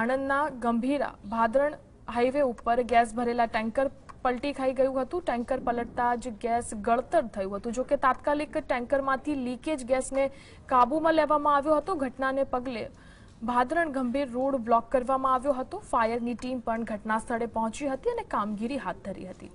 આણંદના Gambhira Bhadran highway ઉપર gas ભરેલા tanker પલટી ખાઈ ગયું હતું ટેન્કર પલટતા જ ગેસ ગળતર થયું હતું જોકે તાત્કાલિક ટેન્કરમાંથી લીકેજ ગેસને કાબૂમાં લેવામાં આવ્યો હતો ઘટનાને પગલે ભાદરણ ગંભીર રોડ બ્લોક કરવામાં આવ્યો હતો ફાયરની ટીમ પણ ઘટના સ્થળે પહોંચી હતી અને કામગીરી હાથ ધરી હતી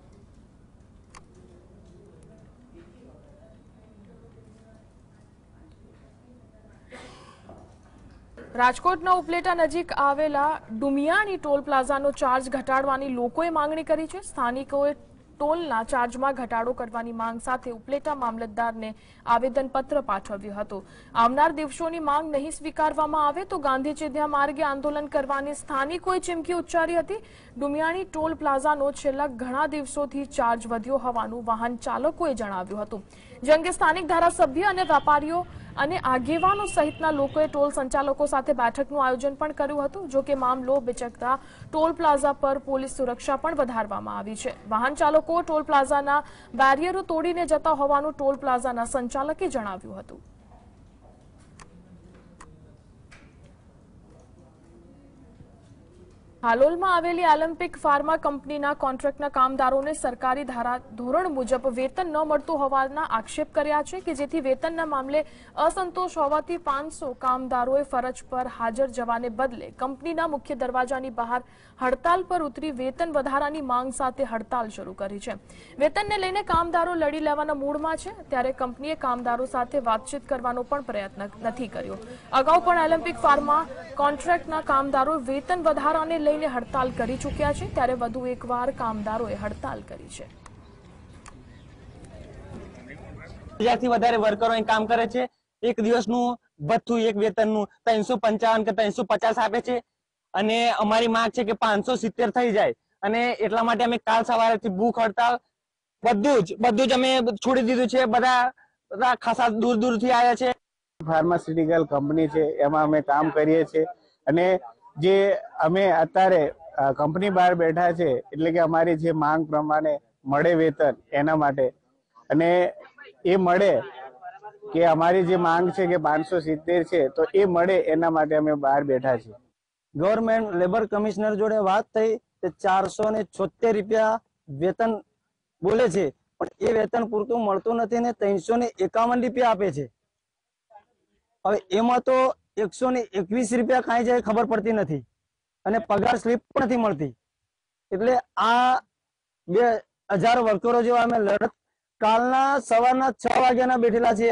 રાજકોટના ઉપલેટા નજીક આવેલા ડુમિયાણી ટોલ પ્લાઝાનો ચાર્જ ઘટાડવાની લોકોએ માંગણી કરી છે સ્થાનિકોએ ટોલના ચાર્જમાં ઘટાડો કરવાની માંગ સાથે ઉપલેટા મામલતદારને આવેદનપત્ર પાઠવ્યું હતું આવનાર દિવસોની માંગ નહીં સ્વીકારવામાં આવે તો ગાંધી ચેદ્યા માર્ગે આંદોલન કરવાની સ્થાનિકોએ ચીમકી ઉચ્ચારી હતી ડુમિયાણી ટોલ પ્લાઝાનો છેલ્લા ઘણા દિવસોથી ચાર્જ વધ્યો હોવાનું વાહન ચાલકોએ જણાવ્યું હતું જે અંગે સ્થાનિક ધારાસભ્ય અને વેપારીઓ અને આગેવાનો સહિતના લોકોએ ટોલ સંચાલકો સાથે બેઠકનું આયોજન પણ કર્યું હતું જો કે મામલો બિચકતા ટોલ પ્લાઝા પર પોલીસ સુરક્ષા પણ વધારવામાં આવી છે વાહન ચાલકો ટોલ પ્લાઝાના બેરિયરો તોડીને જતા હોવાનું ટોલ પ્લાઝાના સંચાલકે જણાવ્યું હતું હાલોલમાં આવેલી ઓલિમ્પિક ફાર્મા કંપનીના કોન્ટ્રાક્ટના કામદારોને સરકારી ધારા ધોરણ મુજબ વેતન ન મળતું હોવાના આક્ષેપ કર્યા છે કે જેથી વેતનના મામલે અસંતોષ હોવાથી પાંચસો કામદારોએ ફરજ પર હાજર જવાને બદલે કંપનીના મુખ્ય દરવાજાની બહાર હડતાલ પર ઉતરી વેતન વધારાની માંગ સાથે હડતાલ શરૂ કરી છે વેતનને લઈને કામદારો લડી લેવાના મૂડમાં છે ત્યારે કંપનીએ કામદારો સાથે વાતચીત કરવાનો પણ પ્રયત્ન નથી કર્યો અગાઉ પણ ઓલિમ્પિક ફાર્મા કોન્ટ્રાક્ટના કામદારો વેતન વધારાને લઈને હડતાલ કરી ચૂક્યા છે ત્યારે વધુ એકવાર કામદારોએ હડતાલ કરી છે હજારથી વધારે વર્કરો અહીં કામ કરે છે એક દિવસનું ભથ્થું એક વેતનનું ત્રણસો પંચાવન કે ત્રણસો પચાસ આપે છે અને અમારી માંગ છે કે પાંચસો સિત્તેર થઈ જાય અને એટલા માટે અમે કાલ સવારેથી ભૂખ હડતાલ બધું જ બધું જ અમે છોડી દીધું છે બધા ખાસા દૂર દૂર થી આવ્યા છે ફાર્માસ્યુટિકલ કંપની છે એમાં અમે કામ કરીએ છીએ અને જે અમે અત્યારે કંપની બહાર બેઠા છે એટલે કે અમારી જે માંગ પ્રમાણે મળે વેતન એના માટે અને એ મળે કે અમારી જે માંગ છે કે પાંચસો સિત્તેર છે તો એ મળે એના માટે અમે બહાર બેઠા છીએ ગવર્મેન્ટ લેબર કમિશનર જોડે વાત થઈ તે ચારસો ને છોતેર રૂપિયા વેતન બોલે છે પણ એ વેતન પૂરતું મળતું નથી ને ત્રણસો ને એકાવન રૂપિયા આપે છે હવે એમાં તો એકસો ને એકવીસ રૂપિયા કઈ જાય ખબર પડતી નથી અને પગાર સ્લીપ પણ નથી મળતી એટલે આ બે હજાર વર્કરો જેવા અમે લડત કાલના સવારના છ વાગ્યાના બેઠેલા છીએ